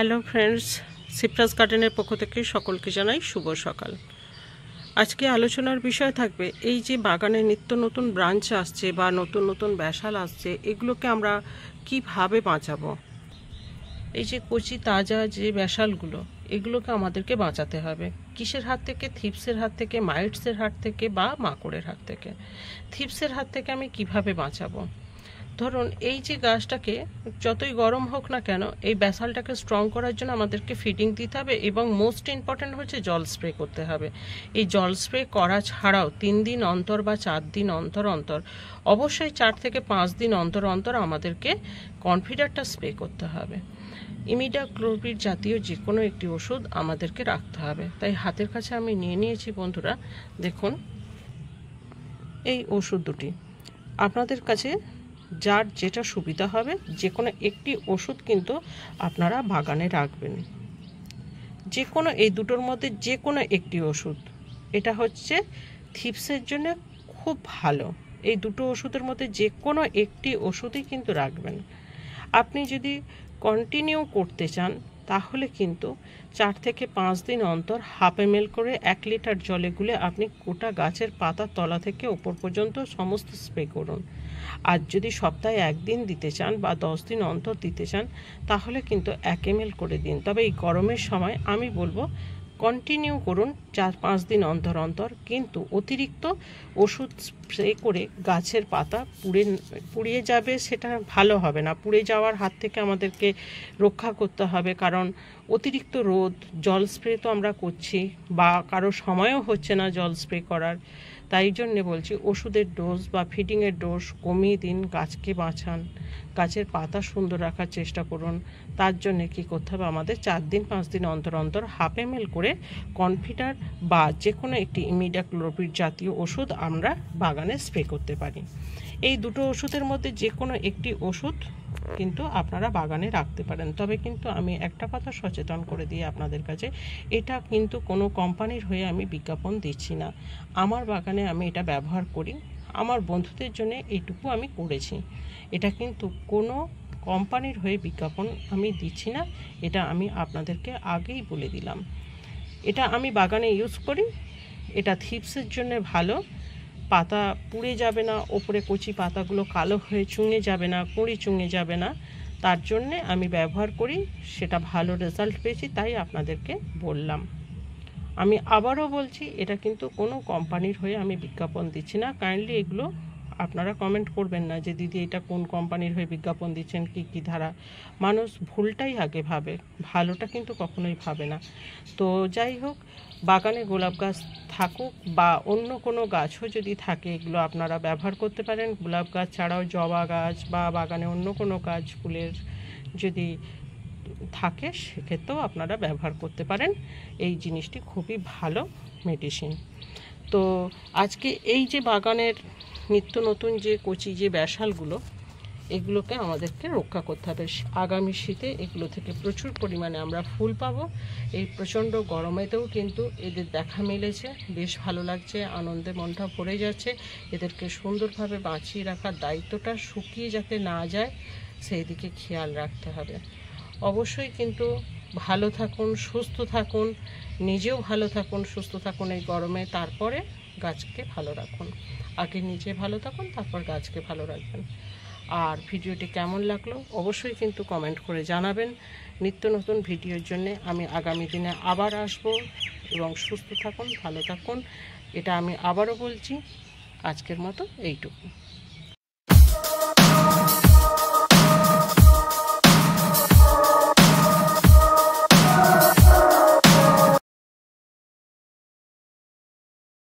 hello friends সিপ্রাস গার্ডেনের পক্ষ থেকে সকলকে জানাই শুভ সকাল আজকে আলোচনার বিষয় থাকবে এই যে বাগানে নিত্য নতুন ব্রাঞ্চ আসছে বা নতুন নতুন ব্যাসাল আসছে এগুলোকে আমরা কিভাবে বাঁচাবো এই যে কচি তাজা যে ব্যাসালগুলো এগুলোকে আমাদেরকে বাঁচাতে হবে কিসের হাত থেকে থিপসের হাত থেকে মাইটসের হাত থেকে বা মাকড়ের হাত থেকে থিপসের হাত থেকে আমি কিভাবে বাঁচাবো ধরুন এই যে গাছটাকে যতই গরম হোক না কেন এই ব্যাসালটাকে স্ট্রং করার জন্য আমাদেরকে ফিটিং দিতে হবে এবং মোস্ট ইম্পর্ট্যান্ট হচ্ছে জল স্প্রে করতে হবে এই জল স্প্রে করা ছাড়াও তিন দিন অন্তর বা চার দিন অন্তর অন্তর অবশ্যই চার থেকে পাঁচ দিন অন্তর অন্তর আমাদেরকে কনফিডারটা স্প্রে করতে হবে ইমিডাক্লোপিড জাতীয় যে কোনো একটি ওষুধ আমাদেরকে রাখতে হবে তাই হাতের কাছে আমি নিয়ে নিয়েছি বন্ধুরা দেখুন এই ওষুধ দুটি আপনাদের কাছে যার যেটা সুবিধা হবে যে কোনো একটি ওষুধ কিন্তু আপনারা বাগানে রাখবেন যে কোনো এই দুটোর মধ্যে যে কোনো একটি ওষুধ এটা হচ্ছে থিপসের জন্য খুব ভালো এই দুটো ওষুধের মধ্যে যে কোনো একটি ওষুধই কিন্তু রাখবেন আপনি যদি কন্টিনিউ করতে চান তাহলে কিন্তু চার থেকে পাঁচ দিন অন্তর হাফ এম করে এক লিটার জলে গুলে আপনি গোটা গাছের পাতা তলা থেকে ওপর পর্যন্ত সমস্ত স্প্রে করুন আর যদি সপ্তাহে একদিন দিতে চান বা দশ দিন অন্তর দিতে চান তাহলে কিন্তু এক এম করে দিন তবে এই গরমের সময় আমি বলবো কন্টিনিউ করুন চার পাঁচ দিন অন্তর অন্তর কিন্তু অতিরিক্ত ওষুধ স্প্রে করে গাছের পাতা পুড়ে পুড়িয়ে যাবে সেটা ভালো হবে না পুড়ে যাওয়ার হাত থেকে আমাদেরকে রক্ষা করতে হবে কারণ অতিরিক্ত রোদ জল স্প্রে তো আমরা করছি বা কারো সময়ও হচ্ছে না জল স্প্রে করার তাই জন্যে বলছি ওষুধের ডোজ বা ফিডিংয়ের ডোজ কমিয়ে দিন গাছকে বাঁচান গাছের পাতা সুন্দর রাখার চেষ্টা করুন তার জন্য কি করতে হবে আমাদের চার দিন পাঁচ দিন অন্তর অন্তর হাফ এম করে কনফিটার বা যে কোনো একটি ক্লোরোপিড জাতীয় ওষুধ আমরা বাগানে স্প্রে করতে পারি এই দুটো ওষুধের মধ্যে যে কোনো একটি ওষুধ কিন্তু আপনারা বাগানে রাখতে পারেন তবে কিন্তু আমি একটা কথা সচেতন করে দিয়ে আপনাদের কাছে এটা কিন্তু কোনো কোম্পানির হয়ে আমি বিজ্ঞাপন দিচ্ছি না আমার বাগানে আমি এটা ব্যবহার করি আমার বন্ধুদের জন্য এইটুকু আমি করেছি এটা কিন্তু কোনো কোম্পানির হয়ে বিজ্ঞাপন আমি দিচ্ছি না এটা আমি আপনাদেরকে আগেই বলে দিলাম এটা আমি বাগানে ইউজ করি এটা থিপসের জন্য ভালো পাতা পুড়ে যাবে না ওপরে কচি পাতাগুলো কালো হয়ে চুঙে যাবে না কুঁড়ি চুঙে যাবে না তার জন্যে আমি ব্যবহার করি সেটা ভালো রেজাল্ট পেয়েছি তাই আপনাদেরকে বললাম আমি আবারও বলছি এটা কিন্তু কোনো কোম্পানির হয়ে আমি বিজ্ঞাপন দিচ্ছি না কাইন্ডলি এগুলো আপনারা কমেন্ট করবেন না যে দিদি এটা কোন কোম্পানির হয়ে বিজ্ঞাপন দিচ্ছেন কি কি ধারা মানুষ ভুলটাই আগে ভাবে ভালোটা কিন্তু কখনোই ভাবে না তো যাই হোক বাগানে গোলাপ গাছ থাকুক বা অন্য কোনো গাছও যদি থাকে এগুলো আপনারা ব্যবহার করতে পারেন গোলাপ গাছ ছাড়াও জবা গাছ বা বাগানে অন্য কোনো গাছ ফুলের যদি থাকে সেক্ষেত্রেও আপনারা ব্যবহার করতে পারেন এই জিনিসটি খুবই ভালো মেডিসিন তো আজকে এই যে বাগানের নিত্য নতুন যে কচি যে ব্যাসালগুলো এগুলোকে আমাদেরকে রক্ষা করতে হবে আগামী শীতে এগুলো থেকে প্রচুর পরিমাণে আমরা ফুল পাবো এই প্রচণ্ড গরমেতেও কিন্তু এদের দেখা মিলেছে বেশ ভালো লাগছে আনন্দে মনটা ভরে যাচ্ছে এদেরকে সুন্দরভাবে বাঁচিয়ে রাখার দায়িত্বটা শুকিয়ে যাতে না যায় সেই দিকে খেয়াল রাখতে হবে অবশ্যই কিন্তু ভালো থাকুন সুস্থ থাকুন নিজেও ভালো থাকুন সুস্থ থাকুন এই গরমে তারপরে গাছকে ভালো রাখুন আগে নিজে ভালো থাকুন তারপর গাছকে ভালো রাখবেন আর ভিডিওটি কেমন লাগলো অবশ্যই কিন্তু কমেন্ট করে জানাবেন নিত্য নতুন ভিডিওর জন্য আমি আগামী দিনে আবার আসব এবং সুস্থ থাকুন ভালো থাকুন এটা আমি আবারও বলছি আজকের মতো এইটুকু